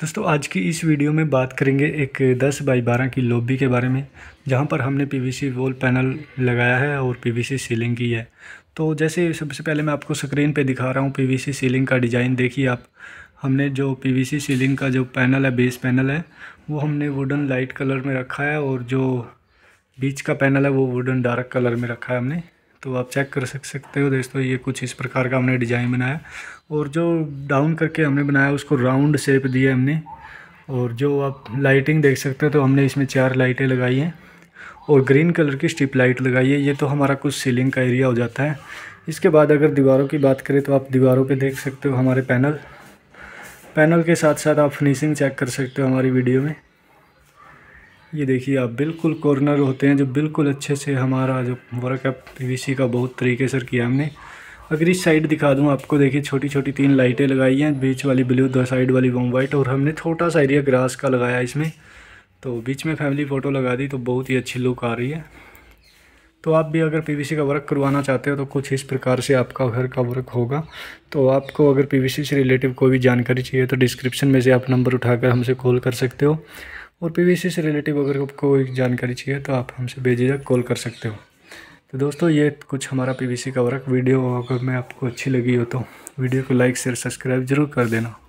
दोस्तों आज की इस वीडियो में बात करेंगे एक 10 बाई 12 की लॉबी के बारे में जहां पर हमने पीवीसी वॉल पैनल लगाया है और पीवीसी सीलिंग की है तो जैसे सबसे पहले मैं आपको स्क्रीन पे दिखा रहा हूं पीवीसी सीलिंग का डिज़ाइन देखिए आप हमने जो पीवीसी सीलिंग का जो पैनल है बेस पैनल है वो हमने वुडन लाइट कलर में रखा है और जो बीच का पैनल है वो वुडन डार्क कलर में रखा है हमने तो आप चेक कर सकते हो दोस्तों ये कुछ इस प्रकार का हमने डिज़ाइन बनाया और जो डाउन करके हमने बनाया उसको राउंड शेप दिया हमने और जो आप लाइटिंग देख सकते हो तो हमने इसमें चार लाइटें लगाई हैं और ग्रीन कलर की स्टिप लाइट लगाई है ये तो हमारा कुछ सीलिंग का एरिया हो जाता है इसके बाद अगर दीवारों की बात करें तो आप दीवारों पे देख सकते हो हमारे पैनल पैनल के साथ साथ आप फिनिशिंग चेक कर सकते हो हमारी वीडियो में ये देखिए आप बिल्कुल कॉर्नर होते हैं जो बिल्कुल अच्छे से हमारा जो वर्क है पीवीसी का बहुत तरीके से किया हमने अगर इस साइड दिखा दूँ आपको देखिए छोटी छोटी तीन लाइटें लगाई हैं बीच वाली ब्लू दो साइड वाली वम वाइट और हमने छोटा सा एरिया ग्रास का लगाया इसमें तो बीच में फैमिली फ़ोटो लगा दी तो बहुत ही अच्छी लुक आ रही है तो आप भी अगर पीवीसी का वर्क करवाना चाहते हो तो कुछ इस प्रकार से आपका घर का वर्क होगा तो आपको अगर पीवीसी से रिलेटिव कोई भी जानकारी चाहिए तो डिस्क्रिप्शन में से आप नंबर उठाकर हमसे कॉल कर सकते हो और पी वी सी से रिलेटिव अगर आपको कोई जानकारी चाहिए तो आप हमसे भेजिएगा कॉल कर सकते हो तो दोस्तों ये कुछ हमारा पी सी का वर्क वीडियो अगर मैं आपको अच्छी लगी हो तो वीडियो को लाइक शेयर सब्सक्राइब जरूर कर देना